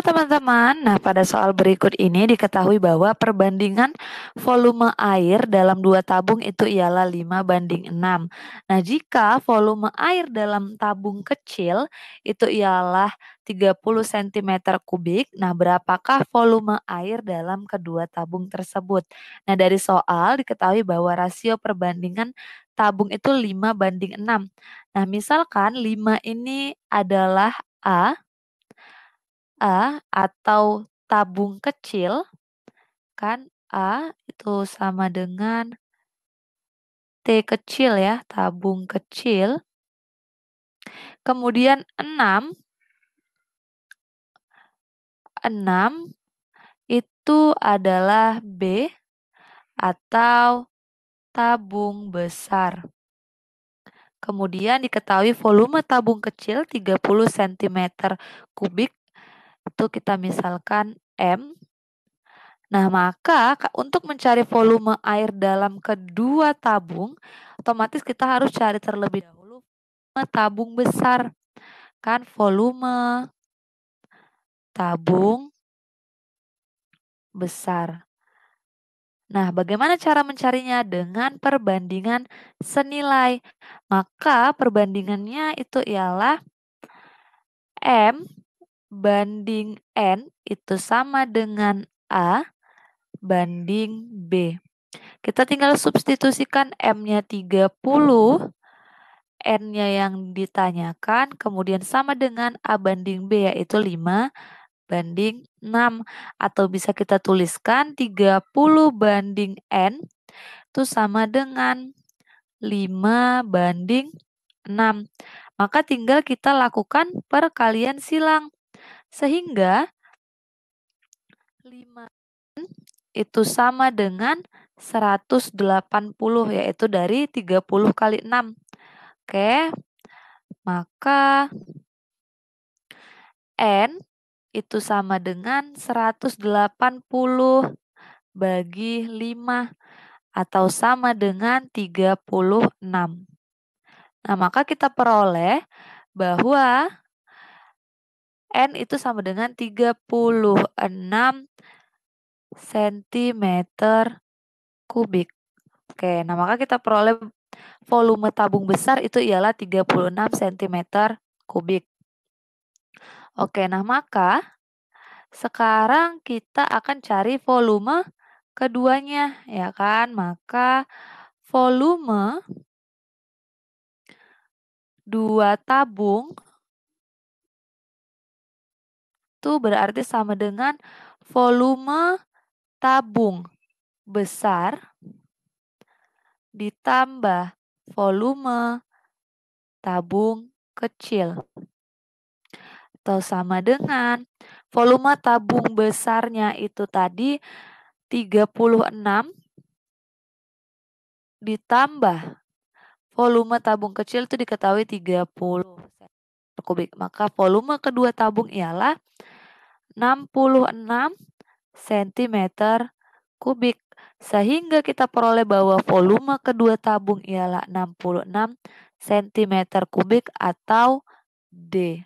Baiklah teman-teman, nah pada soal berikut ini diketahui bahwa perbandingan volume air dalam dua tabung itu ialah 5 banding 6. Nah jika volume air dalam tabung kecil itu ialah 30 cm kubik, nah berapakah volume air dalam kedua tabung tersebut? Nah dari soal diketahui bahwa rasio perbandingan tabung itu 5 banding 6. Nah misalkan 5 ini adalah A, A atau tabung kecil, kan A itu sama dengan T kecil ya, tabung kecil. Kemudian 6 6 itu adalah B atau tabung besar. Kemudian diketahui volume tabung kecil 30 cm kubik itu kita misalkan M. Nah, maka untuk mencari volume air dalam kedua tabung, otomatis kita harus cari terlebih dahulu tabung besar. Kan volume tabung besar. Nah, bagaimana cara mencarinya? Dengan perbandingan senilai. Maka perbandingannya itu ialah M banding N itu sama dengan A banding B. Kita tinggal substitusikan M-nya 30, N-nya yang ditanyakan, kemudian sama dengan A banding B, yaitu 5 banding 6. Atau bisa kita tuliskan 30 banding N itu sama dengan 5 banding 6. Maka tinggal kita lakukan perkalian silang. Sehingga 5 itu sama dengan 180 yaitu dari 30 kali 6. Oke. Maka N itu sama dengan 180 bagi 5 atau sama dengan 36. Nah, maka kita peroleh bahwa N itu sama dengan 36 cm kubik. Oke, nah maka kita peroleh volume tabung besar itu ialah 36 cm kubik. Oke, nah maka sekarang kita akan cari volume keduanya, ya kan? Maka volume dua tabung itu berarti sama dengan volume tabung besar ditambah volume tabung kecil. Atau sama dengan volume tabung besarnya itu tadi 36 ditambah volume tabung kecil itu diketahui 30 kubik. Maka volume kedua tabung ialah 66 cm kubik. Sehingga kita peroleh bahwa volume kedua tabung ialah 66 cm kubik atau D.